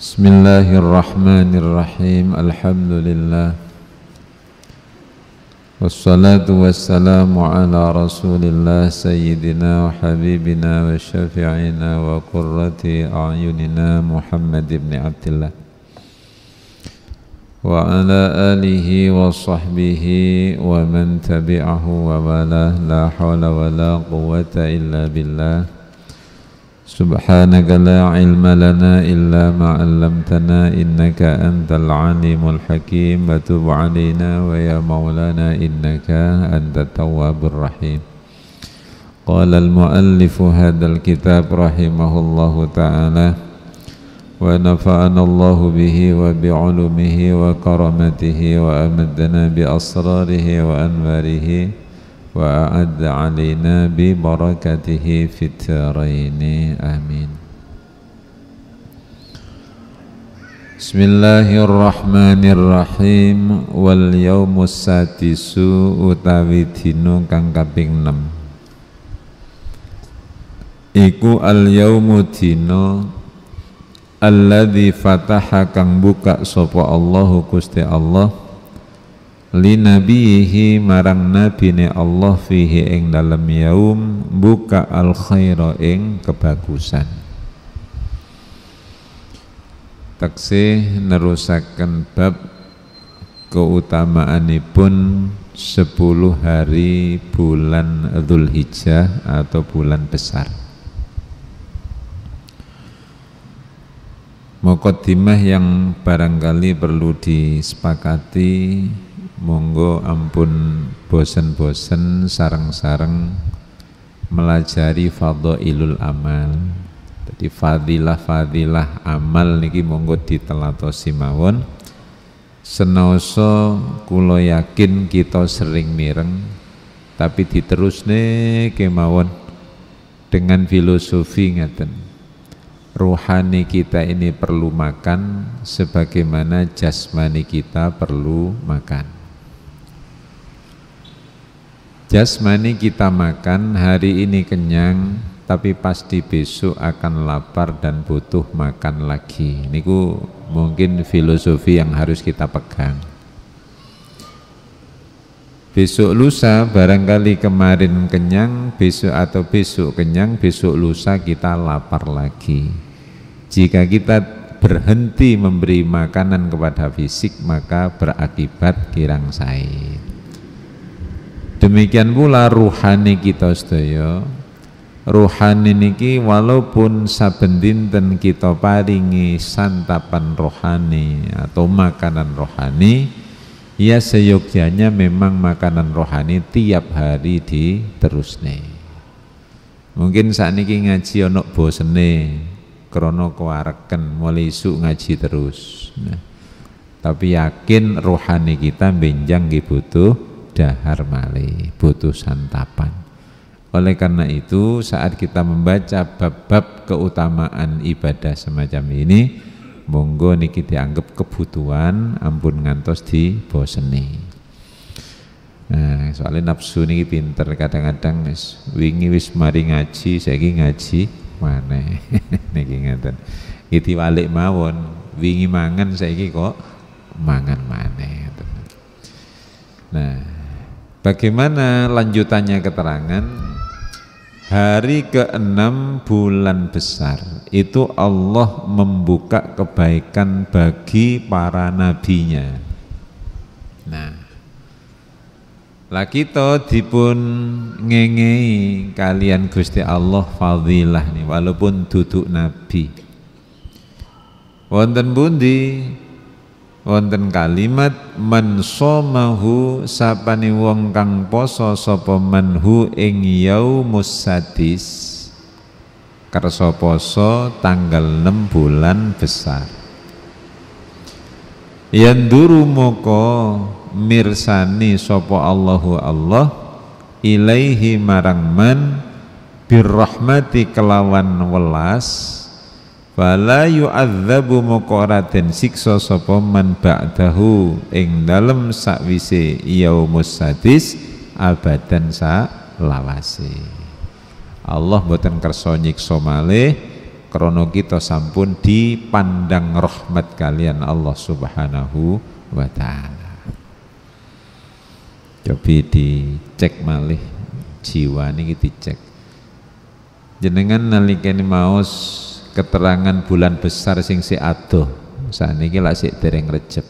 بسم الله الرحمن الرحيم الحمد لله والصلاة والسلام على رسول الله سيدنا وحبيبنا وشفيعنا وقرة أعيننا محمد بن عبد الله وعلى آله وصحبه ومن تبعه وولاه لا حول ولا قوة إلا بالله سبحانك لا علم لنا إلا ما علمتنا إنك أنت العليم الحكيم وتب علينا ويا مولانا إنك أنت التواب الرحيم قال المؤلف هذا الكتاب رحمه الله تعالى ونفعنا الله به وبعلومه وكرمته وأمدنا بأسراره وأنواره وأعد علينا ببركته في الدارين آمين بسم الله الرحمن الرحيم واليوم السادس utawi kang kaping 6 iku al yaumu dina alladzi fataha kang buka sapa Allahu Gusti Allah nabihi marang nabine Allah fihi ing dalam yaum buka al khaira ing kebagusan taksih nerusakan bab keutamaanipun 10 hari bulan Hijjah atau bulan besar Mokotimah yang barangkali perlu disepakati monggo ampun bosen-bosen sarang-sarang melajari fadhailul amal jadi fadilah-fadilah amal niki monggo ditelatosi mawon senoso kulo yakin kita sering mireng tapi diterus diterusne kemawon dengan filosofi ngaten rohani kita ini perlu makan sebagaimana jasmani kita perlu makan. Jasmani kita makan hari ini kenyang tapi pasti besok akan lapar dan butuh makan lagi. Niku mungkin filosofi yang harus kita pegang. Besok lusa barangkali kemarin kenyang, besok atau besok kenyang, besok lusa kita lapar lagi. Jika kita berhenti memberi makanan kepada fisik, maka berakibat kirang sair Demikian pula ruhani kita sedaya. Ruhani niki walaupun saben dinten kita paringi santapan rohani atau makanan rohani, ya seyogyanya memang makanan rohani tiap hari di terus nih. Mungkin saat niki ngaji onok nih krono kuareken mulai isu ngaji terus. Nah, tapi yakin rohani kita benjang gitu butuh dahar male, butuh santapan. Oleh karena itu saat kita membaca bab-bab keutamaan ibadah semacam ini, monggo niki dianggap kebutuhan, ampun ngantos di boseni. Nah, soalnya nafsu niki pinter kadang-kadang wis wingi wis mari ngaji, saiki ngaji mana niki ngeten. Iki walik mawon, wingi mangan saiki kok mangan mana Nah, Bagaimana lanjutannya keterangan? Hari ke-6 bulan besar itu Allah membuka kebaikan bagi para nabinya. Nah, lah kita dipun ngengei kalian Gusti Allah fadilah nih walaupun duduk nabi. Wonten bundi wonten kalimat man somahu sapani wong kang poso sapa manhu ing yaumus sadis kersa poso tanggal 6 bulan besar duru moko mirsani sopo Allahu Allah ilaihi marang man birrahmati kelawan welas Fala yu'adzabu muqaratin siksa sapa man ba'dahu ing dalem sakwise yaumus sadis abadan sa lawase. Allah boten kersa nyiksa malih krana kita sampun dipandang rahmat kalian Allah Subhanahu wa taala. Coba dicek malih jiwa niki dicek. Jenengan nalikane maos keterangan bulan besar sing si adoh saniki lak sik dereng Recep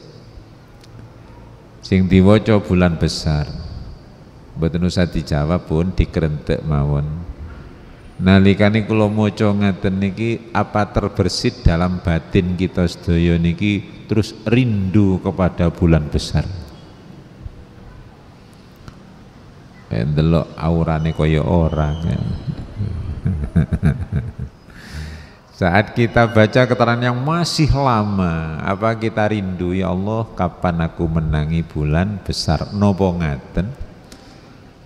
sing diwaca bulan besar betul usah dijawab pun dikrentek mawon nalikane kula maca ngaten niki apa terbersit dalam batin kita sedaya niki terus rindu kepada bulan besar endelok aurane kaya orang ya. Saat kita baca keterangan yang masih lama, apa kita rindu ya Allah kapan aku menangi bulan besar nopo ngaten?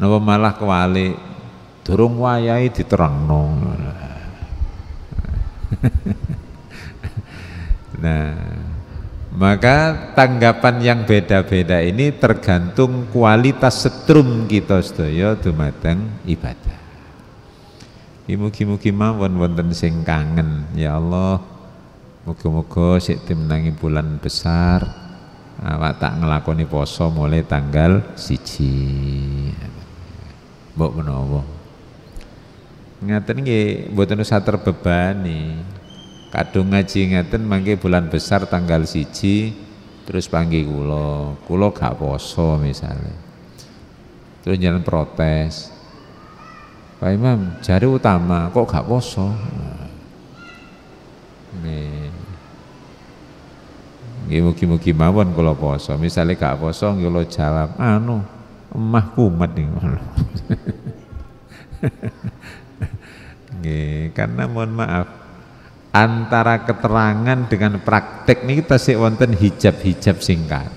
Nopo malah wayai durung wayahe diterangno. nah, maka tanggapan yang beda-beda ini tergantung kualitas setrum kita sedaya dumateng ibadah. Mugi-mugi mawon wonten sing kangen ya Allah. Muga-muga sik dimenangi bulan besar awak tak ngelakoni poso mulai tanggal siji. Mbok menawa. Ngaten nggih mboten usah terbebani. Kadung ngaji ngaten mangke bulan besar tanggal siji terus panggil kula, kulo gak poso misalnya. Terus jalan protes. Pak Imam jari utama kok gak poso nah, nih mugi-mugi mawon kalau poso misalnya gak poso kalau jawab anu emah kumat nih nih karena mohon maaf antara keterangan dengan praktek nih kita sih wonten hijab-hijab singkat.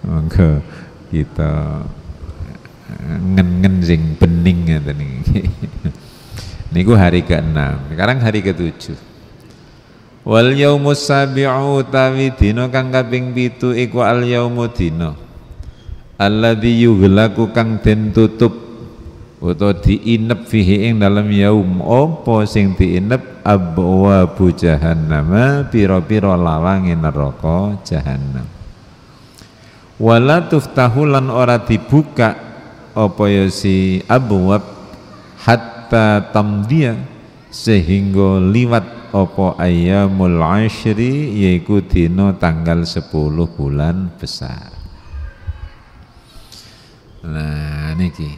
Monggo kita ngen-ngen sing bening ngeten niki. Niku hari ke-6, sekarang hari ke-7. Wal yaumus sabi'u tawi dina kang kaping 7 iku al yaumu dina. Alladzi yughlaku kang den tutup utawa diinep fihi ing dalam yaum apa sing diinep abwabu jahannam pira-pira lawange neraka jahannam wala tuftahu lan ora dibuka apa ya si abwab hatta tamdia sehingga liwat apa ayyamul asyri yaitu dino tanggal 10 bulan besar nah niki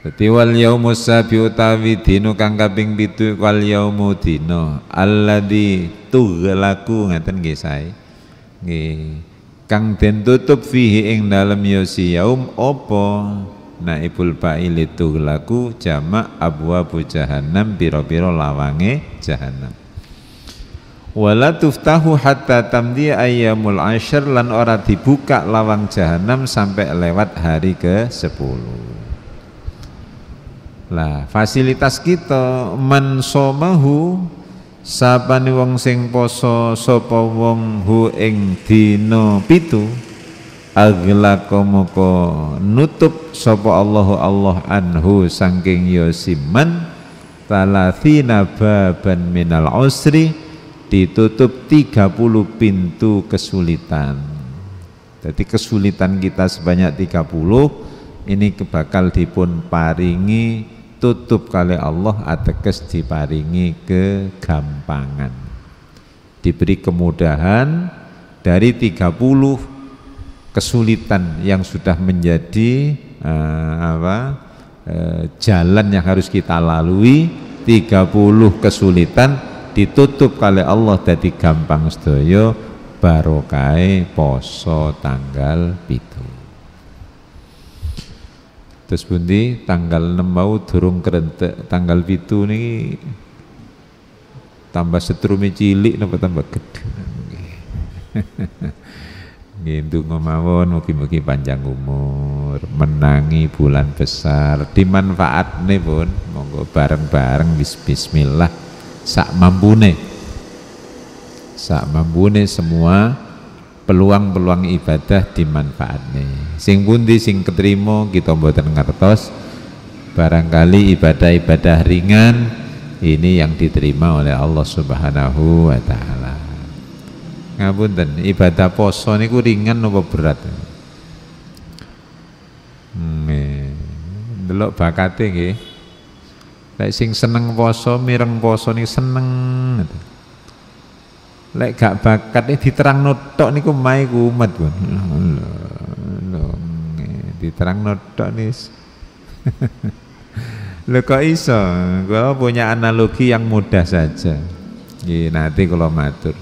Dadi wal yaumu sabi utawi dino kang kaping 7 wal yaumu dino alladhi tughlaku ngaten nggih sae. Nggih. Kang den tutup fihi ing dalem yosi ya si yaum apa naibul fa'il itu laku jamak bu jahannam biro-biro lawange jahannam wala tuftahu hatta tamdi ayyamul asyr lan ora dibuka lawang jahanam sampai lewat hari ke-10 lah fasilitas kita man somahu sapane wong sing poso sapa wong hu ing dina pitu aglaqa moko nutup sapa Allahu Allah anhu saking yosiman talathina baban minal usri ditutup 30 pintu kesulitan jadi kesulitan kita sebanyak 30 ini bakal dipun paringi tutup kali Allah ateges diparingi kegampangan diberi kemudahan dari 30 kesulitan yang sudah menjadi uh, apa uh, jalan yang harus kita lalui 30 kesulitan ditutup oleh Allah jadi gampang sedaya barokai poso tanggal pitu terus bundi tanggal 6 mau durung kerentek tanggal pitu nih tambah setrumi cilik napa tambah gede Gitu ngomawon mugi-mugi panjang umur, menangi bulan besar, dimanfaat nih pun monggo bareng-bareng bis bismillah sak mampune. Sak mampune semua peluang-peluang ibadah nih. Sing bundi, sing ketrimo kita mboten ngertos barangkali ibadah-ibadah ringan ini yang diterima oleh Allah Subhanahu wa taala ngapunten ibadah poso niku ringan apa berat hmm, eh, delok bakate nggih lek sing seneng poso mireng poso niku seneng lek gak bakat eh diterang notok niku mai kumat pun diterang notok nis Lho kok iso? Gua punya analogi yang mudah saja. Nggih, nanti kula matur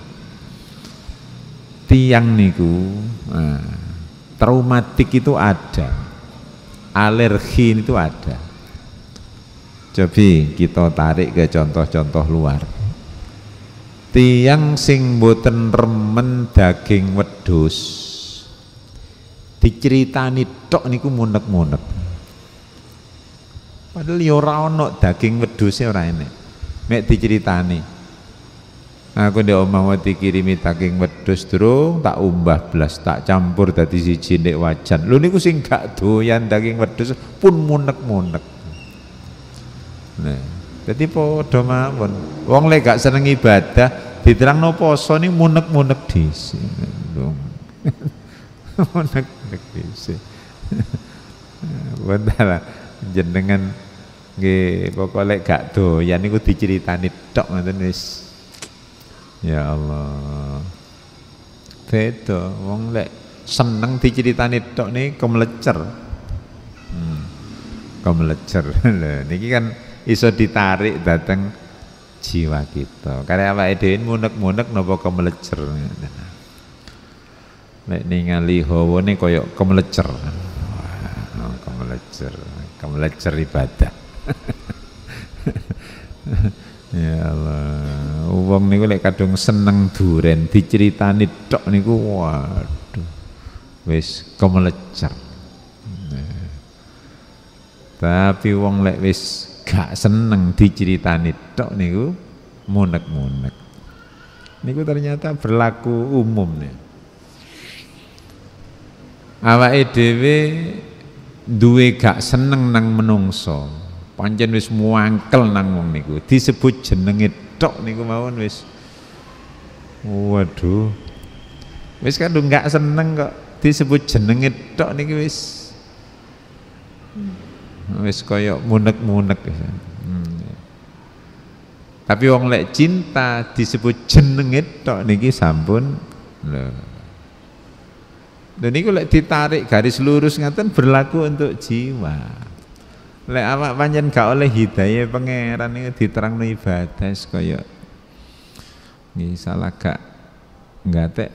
tiang niku nah, traumatik itu ada alergi itu ada coba kita tarik ke contoh-contoh luar tiang sing boten remen daging wedus, diceritani tok niku munek-munek padahal ya ora daging wedusnya orang ini, mek diceritani aku ndek omah wati kirimi taking wedhus durung tak umbah blas tak campur dadi siji nek wajan lho niku sing gak doyan daging wedhus pun munek-munek nah dadi padha mawon wong lek gak seneng ibadah diterangno poso ning munek-munek dhisik munek-munek dhisik Wentala jenengan nggih pokoke lek gak doyan niku diceritani tok ngoten wis Ya Allah. Beda wong lek seneng diceritani tok niku melecer. Hmm. Kemelecer. niki kan iso ditarik dateng jiwa kita. Karena apa edin munek-munek napa kemelecer. Nek ningali hawane koyo kemelecer. Wah, oh, kemelecer, kemelecer ibadah. ya Allah wong niku lek kadung seneng duren diceritani tok niku waduh wis kemelecer nah. tapi wong lek wis gak seneng diceritani tok niku munek-munek niku ternyata berlaku umum nih Awak edw, duwe gak seneng nang menungso pancen wis muangkel nang wong niku disebut jenengit tok niku mawon wis. Waduh. Wis kadung nggak seneng kok disebut jenenge tok niki wis. Hmm. Wis koyok munek-munek. Hmm. Tapi wong lek cinta disebut jenenge tok niki sampun lho. Dan ini lek ditarik garis lurus ngaten berlaku untuk jiwa. Lek awak panjen gak oleh hidayah pangeran niku diterangno ibadah kaya nggih salah gak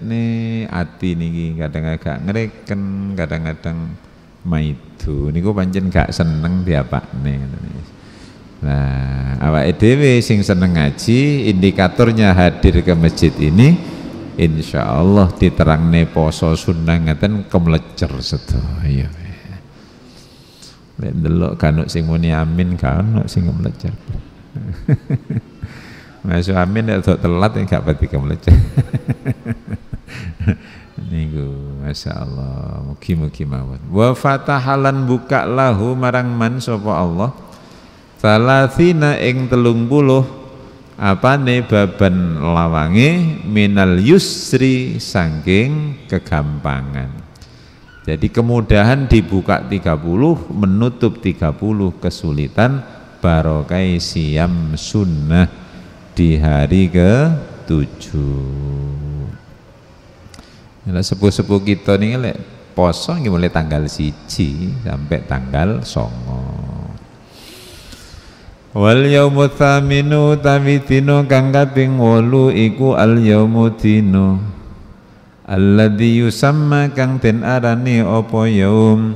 nih ati niki kadang-kadang gak ngreken, kadang-kadang maidu niku pancen gak seneng diapakne Nah, awak edw sing seneng ngaji indikatornya hadir ke masjid ini Insya Allah diterangne poso sunnah ngeten kemlecer sedaya. Lek delok kanuk sing muni amin kanuk sing melecer. Masuk amin ya tok telat enggak pati melecer. Niku Masya Mugi-mugi mawon Wa fatahalan buka lahu marang man sapa Allah Salatina ing telung puluh apa ne baban lawange minal yusri sangking kegampangan jadi kemudahan dibuka 30, menutup 30, kesulitan barokai siam sunnah di hari ke-7. Nah, sepuh-sepuh kita nih lek poso mulai tanggal siji sampai tanggal songo. Wal yaumu thaminu tawi dino kang kaping 8 iku al yaumu dino alladzi yusamma kang den arani apa yaum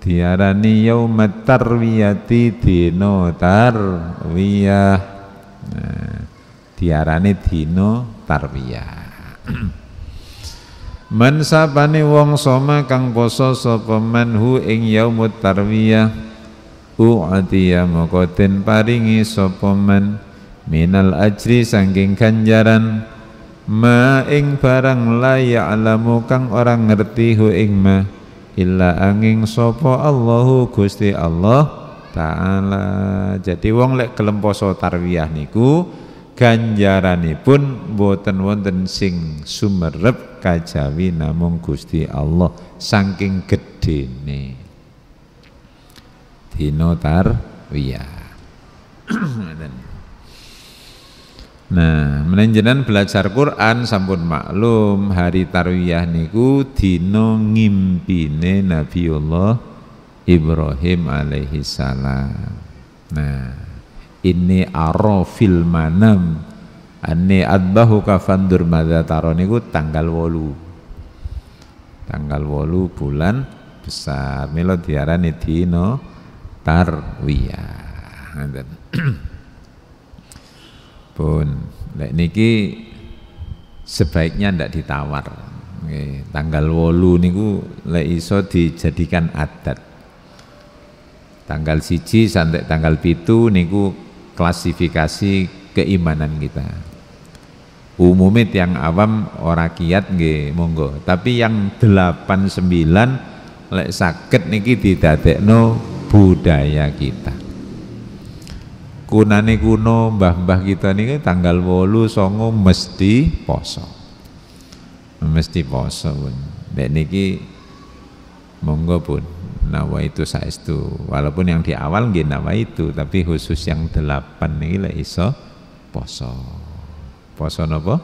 diarani yaumat tarwiyati dina tarwiyah nah, diarani dina tarwiyah man sapane wong soma kang poso sapa manhu ing yaumut tarwiyah u'atiya moko den paringi sapa man minal ajri sangking ganjaran ma ing barang la ya'lamu kang ora ngerti hu ing ma illa angin sopo Allahu Gusti Allah taala jadi wong lek kelemposo poso tarwiyah niku ganjaranipun boten wonten sing sumerep kajawi namung Gusti Allah saking gede gedene dina tarwiyah Nah, menenjenan belajar Quran sampun maklum hari tarwiyah niku dino ngimpine Nabiullah Ibrahim alaihi salam. Nah, ini arafil manam ane adbahu kafandur madataro taro niku tanggal wolu, Tanggal wolu bulan besar melo diarani dino tarwiyah. Pun, lek niki sebaiknya ndak ditawar. Oke, tanggal wolu niku lek iso dijadikan adat. Tanggal siji sampai tanggal pitu niku klasifikasi keimanan kita. umumit yang awam ora kiat nge, monggo, tapi yang delapan sembilan lek sakit niki didadekno budaya kita kunane kuno mbah-mbah kita nih tanggal wolu songo mesti poso mesti poso pun dan niki monggo pun nawa itu itu walaupun yang di awal nggih nawa itu tapi khusus yang delapan nih lah iso poso poso nopo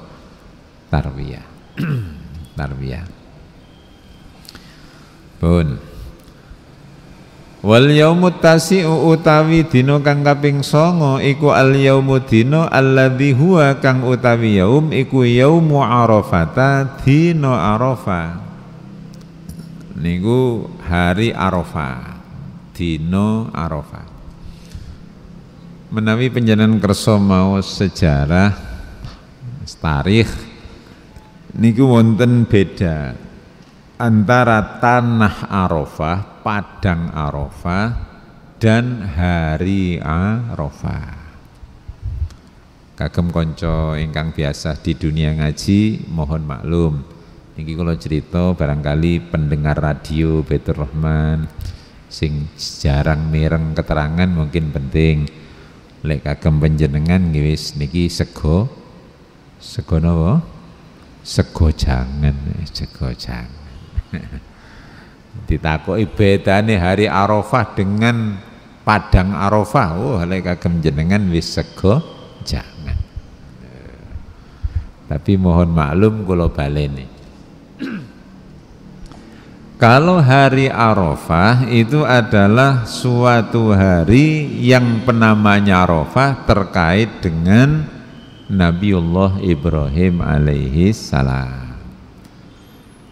tarwiyah tarwiyah pun Wal yaumu tasi'u utawi dino kang kaping songo iku al yaumu dino alladhi huwa kang utawi yaum iku yaumu arofata dino arofa Niku hari arofa dino arofa Menawi panjenengan kerso mau sejarah tarikh niku wonten beda antara tanah Arafah padang Arafah dan hari Arafah. Kagem konco ingkang biasa di dunia ngaji mohon maklum. Niki kalau cerita barangkali pendengar radio Betul Rahman sing jarang mireng keterangan mungkin penting. Lek kagem penjenengan ngiwis niki sego sego nopo? Sego jangan, sego jangan. beda bedane hari Arafah dengan Padang Arafah. Oh, lek kagem jenengan wis sego jangan. Eh, tapi mohon maklum kula baleni. Kalau hari Arafah itu adalah suatu hari yang penamanya Arafah terkait dengan Nabiullah Ibrahim alaihi salam.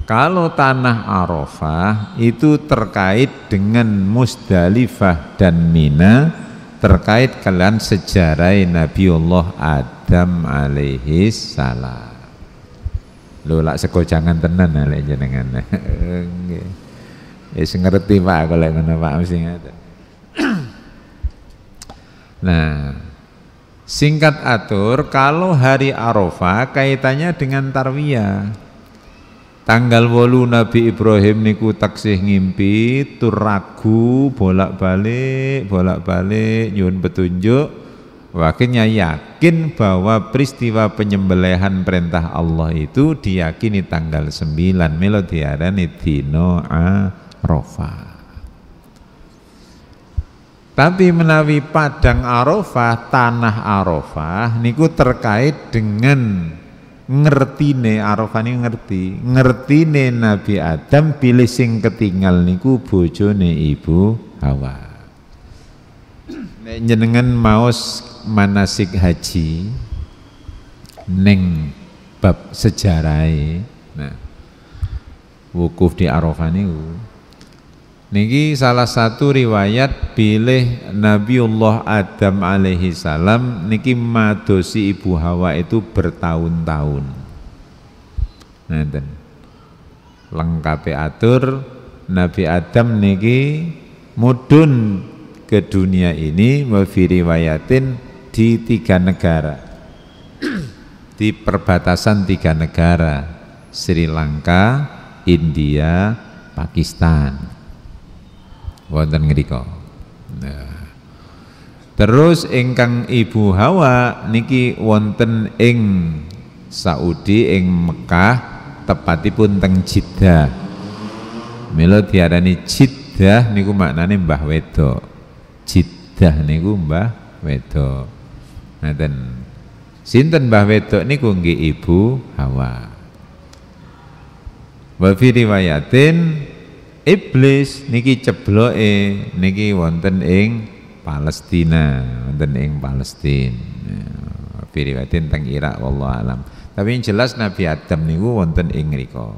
Kalau tanah Arafah itu terkait dengan Musdalifah dan Mina terkait kalian sejarah Nabi Allah Adam alaihi salam. Lho lak sego jangan tenan lek jenengan. Nggih. Wis ngerti Pak kalau ngono Pak mesti ngerti. Nah, singkat atur kalau hari Arafah kaitannya dengan tarwiyah Tanggal wolu Nabi Ibrahim niku taksih ngimpi tur ragu bolak-balik bolak-balik nyun petunjuk wakinya yakin bahwa peristiwa penyembelihan perintah Allah itu diyakini tanggal 9 melo itino dino Arafah tapi menawi padang Arafah tanah Arafah niku terkait dengan ngerti ne arafane ngerti ngerti ne Nabi Adam pilih sing ketinggal niku bojone ibu Hawa nek jenengan maos manasik haji neng bab sejarai e, nah wukuf di Arafah niku Niki salah satu riwayat pilih Nabiullah Adam alaihi salam niki madosi ibu Hawa itu bertahun-tahun. Ngeten. Lengkapi atur Nabi Adam niki mudun ke dunia ini mewiriwayatin riwayatin di tiga negara. di perbatasan tiga negara, Sri Lanka, India, Pakistan wonten ngrika nah terus ingkang ibu Hawa niki wonten ing Saudi ing Mekah tepatipun teng Jeddah mila diarani Jeddah niku maknane Mbah Wedok Jeddah niku Mbah Wedok ngaten sinten Mbah Wedok niku nggih ibu Hawa wa fi riwayatin iblis niki e niki wonten ing Palestina, wonten ing Palestina. Piriwatin teng Irak wallahu alam. Tapi yang jelas Nabi Adam niku wonten ing Riko.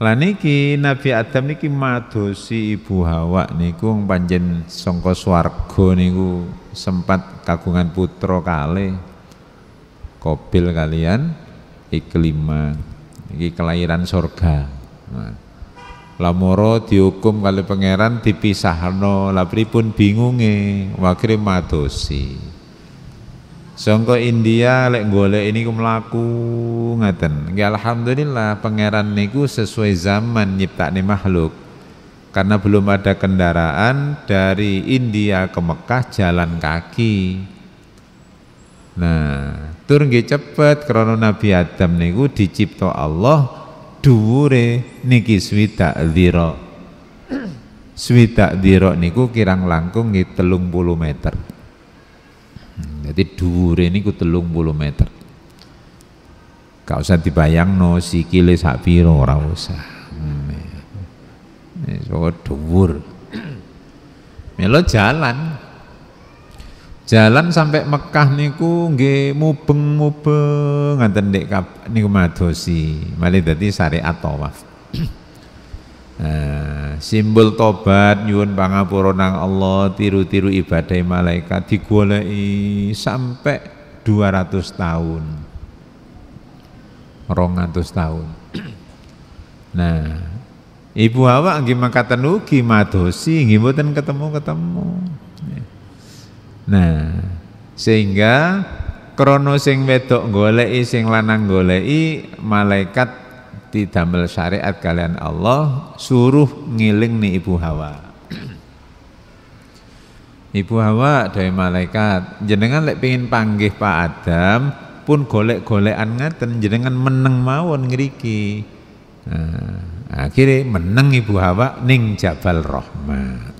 Lah niki Nabi Adam niki madosi Ibu Hawa niku panjen songko swargo niku sempat kagungan putra kali Kobil kalian Iklima. niki kelahiran surga. Nah lamoro dihukum kali pangeran no Lapri pun bingunge wakri matosi Songko India lek golek ini ku melaku ngaten. Ya alhamdulillah pangeran niku sesuai zaman nih makhluk. Karena belum ada kendaraan dari India ke Mekah jalan kaki. Nah, tur nggih cepet karena Nabi Adam niku dicipta Allah dhuwure niki swidak dzira. Swidak dzira niku kirang langkung nggih 30 meter. Jadi hmm, dhuwure niku 30 meter. Gak usah dibayangno sikile sak pira ora usah. Hmm. Ya. Sok dhuwur. Melo jalan. Jalan sampai Mekah niku nggih mubeng-mubeng ngaten nek niku madosi. Malih dadi syariat tawaf. Eh, simbol tobat nyuwun pangapura nang Allah tiru-tiru ibadah malaikat digoleki sampai 200 tahun 200 tahun nah ibu awak nggih makaten ugi madosi nggih mboten ketemu-ketemu Nah, sehingga krono sing wedok golei sing lanang golei malaikat didamel syariat kalian Allah suruh ngiling nih ibu Hawa. Ibu Hawa dari malaikat, jenengan lek pengin panggih Pak Adam pun golek-golekan ngaten jenengan meneng mawon ngriki. Nah, akhirnya meneng Ibu Hawa ning Jabal Rahmat.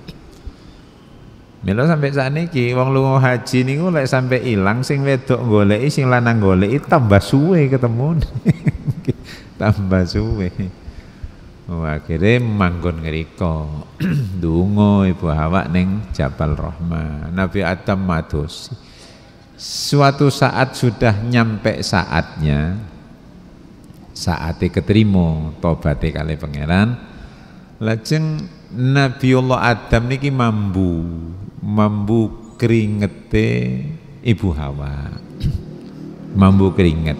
Mila sampai saat niki wong lunga haji nih lek sampai ilang sing wedok golek, sing lanang golek, tambah suwe ketemu. tambah suwe. Oh, akhirnya manggon ngeriko dungo ibu hawa neng Jabal Rahmah Nabi Adam matus suatu saat sudah nyampe saatnya saatnya keterima tobatnya kali pangeran lajeng Nabi Allah Adam niki mambu, mambu keringete Ibu Hawa. mambu keringet.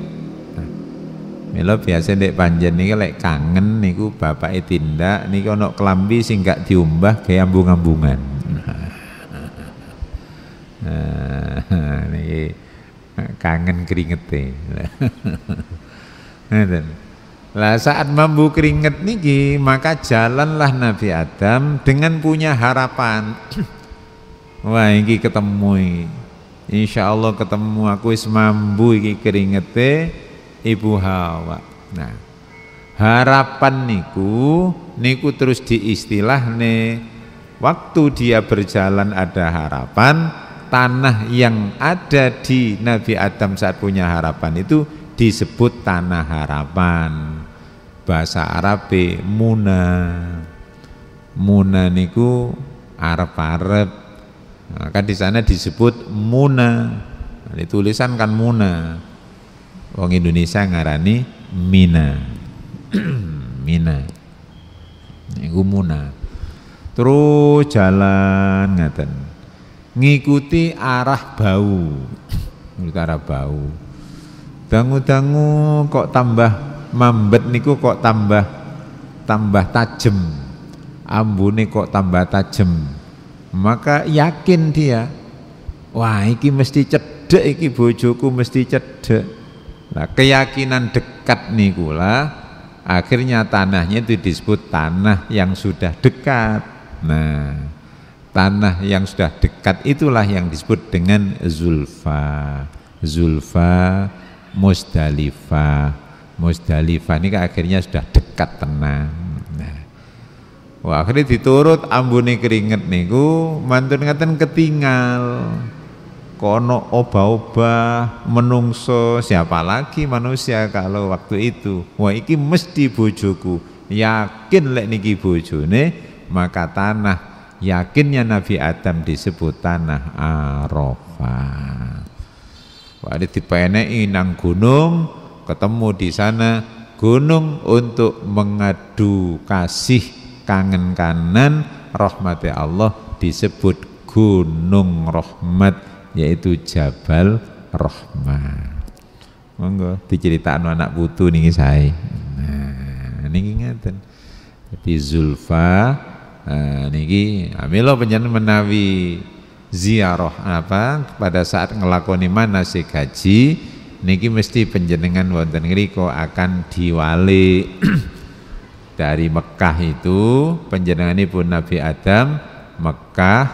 Melo biasa dek panjen niki lek kangen niku bapake tindak niki ana kelambi sing gak diumbah kayak ambung-ambungan. Nah, niki kangen keringete. Nah, lah saat mambu keringet niki maka jalanlah Nabi Adam dengan punya harapan. Wah ini ketemu Insya Allah ketemu aku is mambu iki keringete Ibu Hawa. Nah, harapan niku niku terus diistilah diistilahne waktu dia berjalan ada harapan tanah yang ada di Nabi Adam saat punya harapan itu disebut tanah harapan bahasa Arabi muna muna niku Arab Arab nah, maka di sana disebut muna nah, di tulisan kan muna Wong Indonesia ngarani mina mina niku muna terus jalan ngaten ngikuti arah bau ngikuti arah bau dangu-dangu kok tambah mambet niku kok tambah tambah tajem ambu ambune kok tambah tajem maka yakin dia wah iki mesti cedek iki bojoku mesti cedek nah keyakinan dekat niku lah, akhirnya tanahnya itu disebut tanah yang sudah dekat nah tanah yang sudah dekat itulah yang disebut dengan zulfa zulfa mustalifa. Musdalifah ini kan akhirnya sudah dekat tenang nah. Wah, akhirnya diturut ambune keringet niku mantun ngeten ketinggal kono obah-obah menungso siapa lagi manusia kalau waktu itu wah iki mesti bojoku yakin lek niki bojone maka tanah yakinnya Nabi Adam disebut tanah Arafah wah dipeneki nang gunung ketemu di sana gunung untuk mengadu kasih kangen kanan rahmati Allah disebut gunung rahmat yaitu Jabal Rahmat. Monggo diceritakan anak putu nih saya. Nah, niki ngeten. Jadi Zulfa nah, niki amilo ah, penjen menawi ziarah apa pada saat ngelakoni mana sih gaji niki mesti penjenengan wonten ngriko akan diwali dari Mekah itu penjenenganipun Nabi Adam Mekah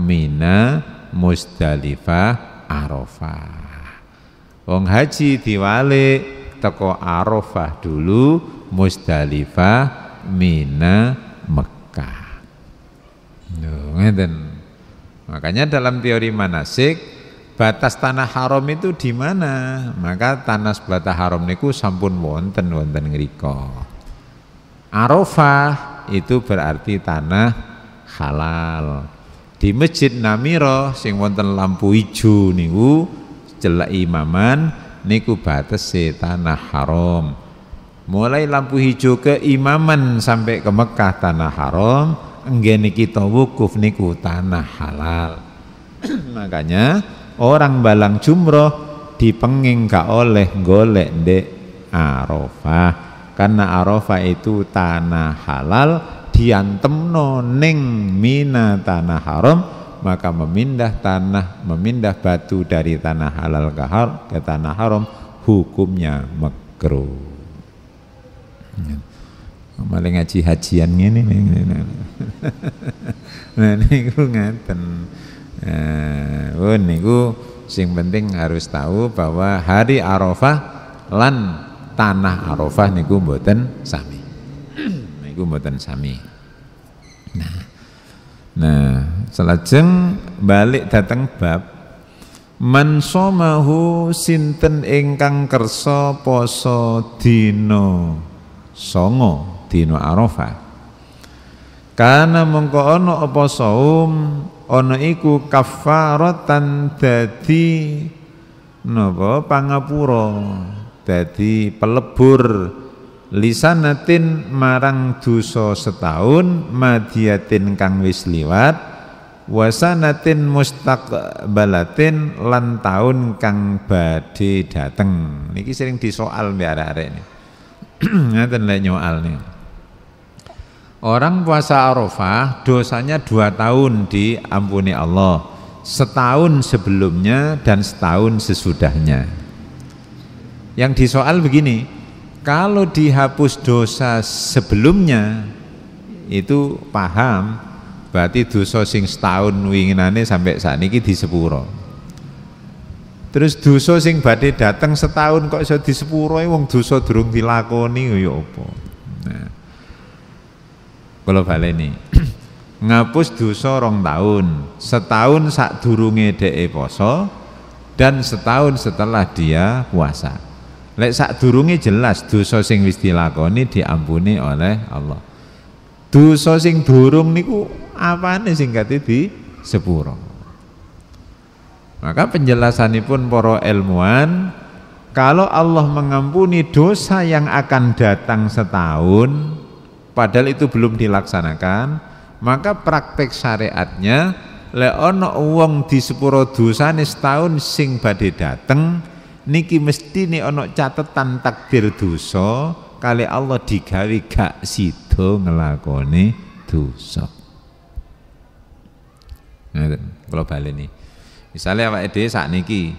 Mina Musdalifah Arafah Wong haji diwali teko Arafah dulu Musdalifah Mina Mekah Loh, Makanya dalam teori manasik batas tanah haram itu di mana? Maka tanah sebelah haram niku sampun wonten wonten ngriko. Arafah itu berarti tanah halal. Di Masjid Namiro sing wonten lampu hijau niku jelek imaman niku batas si tanah haram. Mulai lampu hijau ke imaman sampai ke Mekah tanah haram, enggak kita wukuf niku tanah halal. Makanya orang balang jumroh dipenging gak oleh golek de Arafah karena Arafah itu tanah halal diantemno neng mina tanah haram maka memindah tanah memindah batu dari tanah halal ke, har, ke tanah haram hukumnya makruh malah ngaji hajian ini nih nih nih nih Eh, oh, niku sing penting harus tahu bahwa hari Arafah lan tanah Arafah niku mboten sami. niku mboten sami. Nah. Nah, selajeng balik datang bab man somahu sinten ingkang kersa poso dino songo dino Arafah. Karena mengko ana apa saum ana iku kafaratan dadi napa pangapura dadi pelebur lisanatin marang dosa setahun madiyatin kang wis liwat wasanatin mustaqbalatin lan taun kang badhe dateng niki sering disoal mbek arek-arek ngaten lek nyoal niku Orang puasa Arafah dosanya dua tahun diampuni Allah Setahun sebelumnya dan setahun sesudahnya Yang disoal begini Kalau dihapus dosa sebelumnya Itu paham Berarti dosa sing setahun winginane sampai saat ini di sepuro. Terus dosa sing badhe datang setahun kok iso sepuro, wong dosa durung dilakoni ya apa. Nah. Kalau baleni ngapus dosa rong tahun setahun durunge de'e poso dan setahun setelah dia puasa lek durunge jelas dosa sing wis dilakoni diampuni oleh Allah dosa sing durung niku nih sing kate di sepuro maka penjelasanipun para ilmuwan kalau Allah mengampuni dosa yang akan datang setahun padahal itu belum dilaksanakan maka praktek syariatnya le uang wong di sepuro nih setahun sing badhe dateng niki mesti nih ono catatan takdir dosa kali Allah digawe gak sido ngelakoni dosa nah, kalau balik nih misalnya apa ide saat niki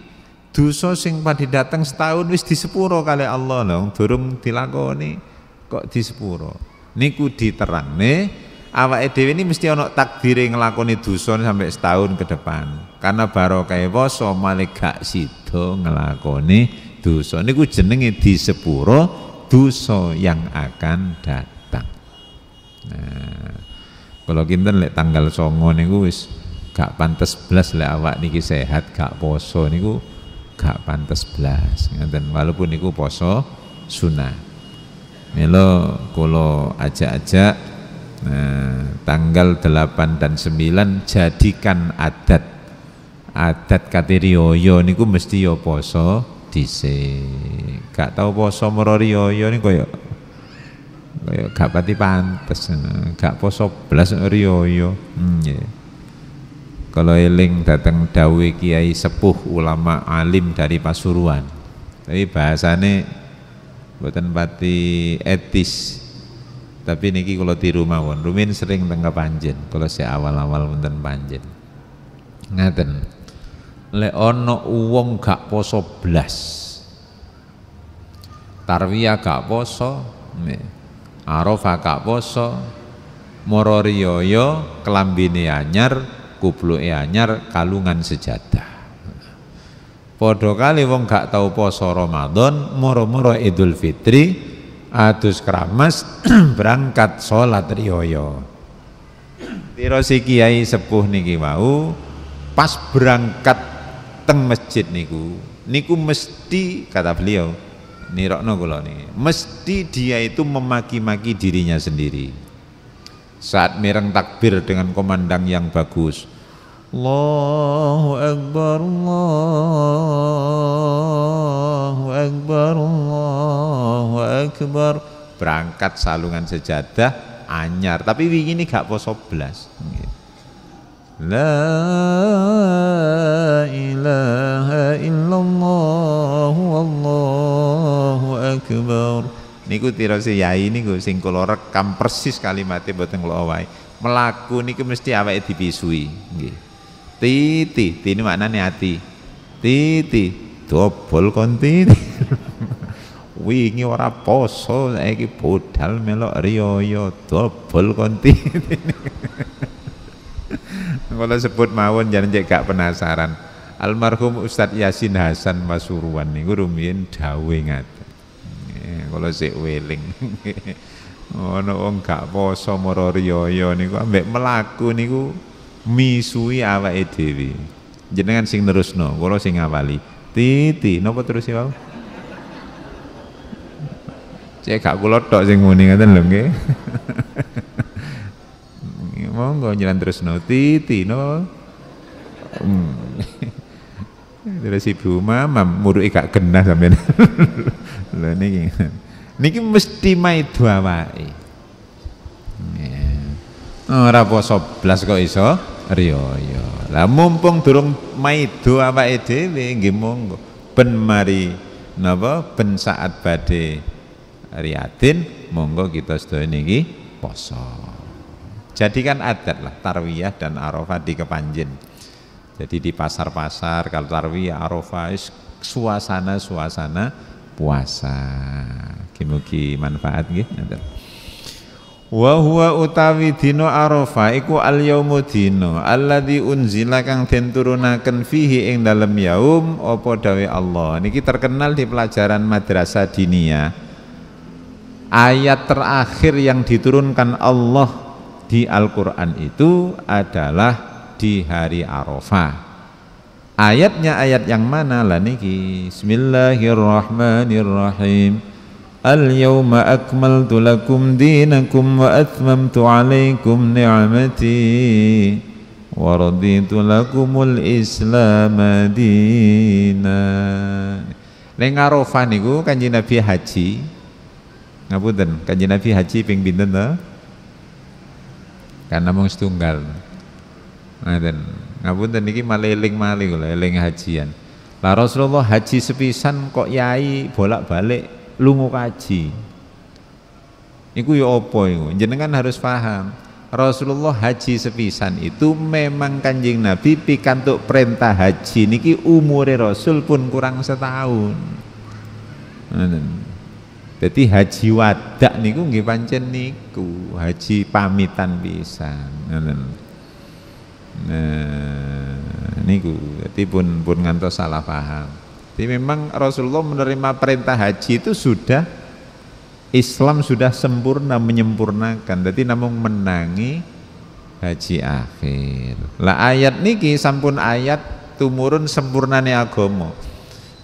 dosa sing padhe dateng setahun wis di sepuro kali Allah dong durung dilakoni kok di sepuro? niku diterang nih awak EDW ini mesti ono takdiri ngelakoni dosa sampai setahun ke depan karena baru barokah poso malik gak sida ngelakoni dosa niku jenenge sepuro duso yang akan datang nah kalau kinten lek tanggal songo niku wis gak pantas belas lek awak niki sehat gak poso niku gak pantas belas dan walaupun niku poso suna Melo kulo ajak-ajak nah, tanggal 8 dan 9 jadikan adat adat katirioyo niku mesti yo ya poso dise. Gak tau poso moro Nih niku koyo koyo gak pati pantes. Eh, gak poso belas riyoyo. Hmm, yeah. Kalau eling datang dawe kiai sepuh ulama alim dari Pasuruan. Tapi bahasane Buatan pati etis tapi niki kalau di rumah won rumin sering tengah panjen kalau si awal-awal wonten panjen ngaten le ono uong gak poso blas tarvia gak poso arova gak poso mororioyo kelambini anyar e anyar kalungan sejadah Podo kali wong gak tahu poso Ramadan, moro-moro Idul Fitri, adus kramas berangkat sholat riyoyo. Tiro si kiai sepuh niki mau pas berangkat teng masjid niku, niku mesti kata beliau, nirokno kula niki, mesti dia itu memaki-maki dirinya sendiri. Saat mireng takbir dengan komandang yang bagus, الله أكبر الله أكبر الله أكبر berangkat salungan sejadah anyar tapi ini gak poso belas La ilaha illallah wallahu akbar niku tirose yai niku sing kula rekam persis kalimatnya boten kula owahi Melaku, niku mesti awake dipisui nggih titi tini ini maknanya hati titi dobol kon titi wingi ora poso saiki bodal melok riyoyo dobol kon titi kalau sebut mawon jangan cek gak penasaran almarhum Ustad Yasin Hasan Masuruan nih, rumiyin dawe ngaten kalau sik weling ono wong gak poso moro riyoyo niku ambek melaku niku misui awake dhewe. Jenengan sing nerusno, kula sing ngawali. Titi, napa terus ya? Cek gak kula tok sing muni ngoten lho nggih. Monggo jalan hmm. terus no Titi, no Dari si ibu mama muru ika kena sampean. Lho niki. Niki mesti dua wae Ora poso blas kok iso riyoyo. Iya. Lah mumpung durung maido apa dhewe nggih monggo ben mari napa ben saat badhe riatin, monggo kita sedaya niki poso. Jadikan adat lah tarwiyah dan arafah di kepanjen. Jadi di pasar-pasar kalau tarwiyah arafah suasana-suasana puasa. Kimuki manfaat nggih wa huwa utawi dino Arafah iku al yaumu dino alladzi unzila kang den turunaken fihi ing dalem yaum apa dawe Allah niki terkenal di pelajaran madrasah diniyah ayat terakhir yang diturunkan Allah di Al-Qur'an itu adalah di hari Arafah ayatnya ayat yang mana lah niki bismillahirrahmanirrahim اليوم أكملت لكم دينكم وأتممت عليكم نعمتي ورضيت لكم الإسلام دينا Neng Arafah niku Kanjeng Nabi haji. Ngapunten, Kanjeng Nabi haji ping pinten to? Karena mung setunggal. ngabuden Ngapunten niki malah eling malih kula eling hajian. Lah Rasulullah haji sepisan kok yai bolak-balik lungo kaji. Niku ya apa iku? Jenengan harus paham. Rasulullah haji sepisan itu memang Kanjeng Nabi pikantuk perintah haji niki umure Rasul pun kurang setahun. Jadi haji wadak niku nggih pancen niku, haji pamitan pisan. Nah, niku jadi pun pun ngantos salah paham. Jadi memang Rasulullah menerima perintah haji itu sudah Islam sudah sempurna menyempurnakan. Jadi namun menangi haji akhir. Lah ayat niki sampun ayat tumurun sempurnane agama.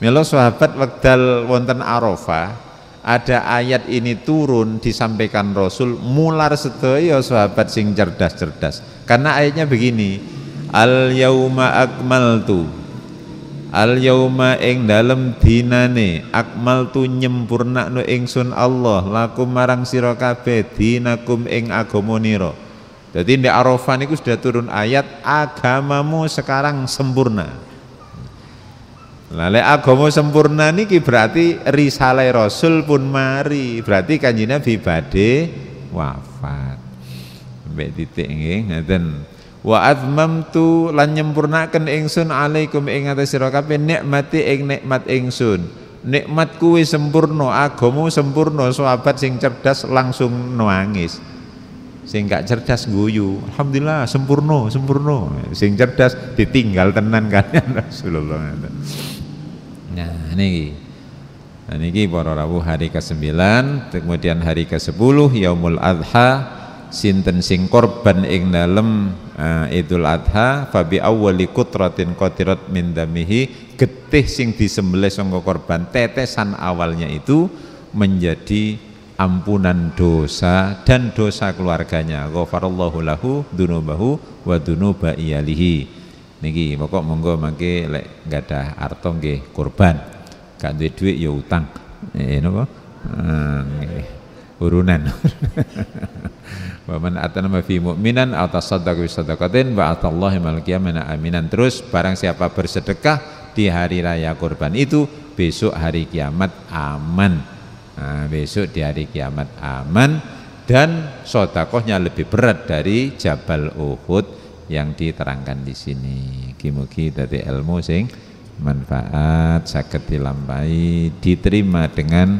Milo sahabat wekdal wonten Arafah ada ayat ini turun disampaikan Rasul mular sedaya sahabat sing cerdas-cerdas. Karena ayatnya begini, Al yauma akmaltu al yauma ing dalem dinane akmaltu nyempurnakno ingsun Allah lakum marang sira kabeh dinakum ing agamanira dadi ndek Arafah niku sudah turun ayat agamamu sekarang sempurna Lale agama sempurna niki berarti risalah Rasul pun mari berarti kanjeng Nabi wafat mbek titik nggih ngaten wa azmamtu lan nyempurnaken ingsun alaikum ing atas sira kabeh nikmati ing nikmat ingsun nikmat kuwi sempurna agamu sempurna sahabat sing cerdas langsung nangis sing gak cerdas guyu alhamdulillah sempurna sempurna sing cerdas ditinggal tenan kalian ya Rasulullah nah niki Nah, niki para rawuh hari ke-9, kemudian hari ke-10 Yaumul Adha, sinten sing korban ing dalem uh, Idul Adha fabi awwali kutratin qatirat min damihi getih sing disembelih sangka korban tetesan awalnya itu menjadi ampunan dosa dan dosa keluarganya ghafarallahu lahu dunubahu wa dunuba iyalihi niki pokok monggo mangke lek ada arto nggih kurban gak duit duit ya utang eh napa hmm, urunan. Wa man atanama fi mu'minan aw tasaddaqa bi sadaqatin wa atallahi mal qiyamana aminan. Terus barang siapa bersedekah di hari raya kurban itu besok hari kiamat aman. Nah, besok di hari kiamat aman dan sodakohnya lebih berat dari Jabal Uhud yang diterangkan di sini. mugi dari ilmu sing manfaat sakit dilampai diterima dengan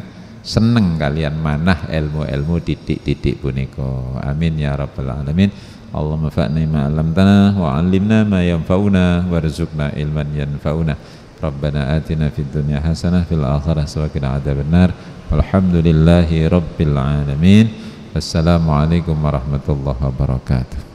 seneng kalian manah ilmu-ilmu titik-titik puniko amin ya rabbal alamin Allahumma fa'ni ma'alam tanah wa'alimna ma'yamfa'una warzukna ilman yanfa'una Rabbana atina fid dunya hasanah fil akhirah wa ada benar walhamdulillahi rabbil alamin Assalamualaikum warahmatullahi wabarakatuh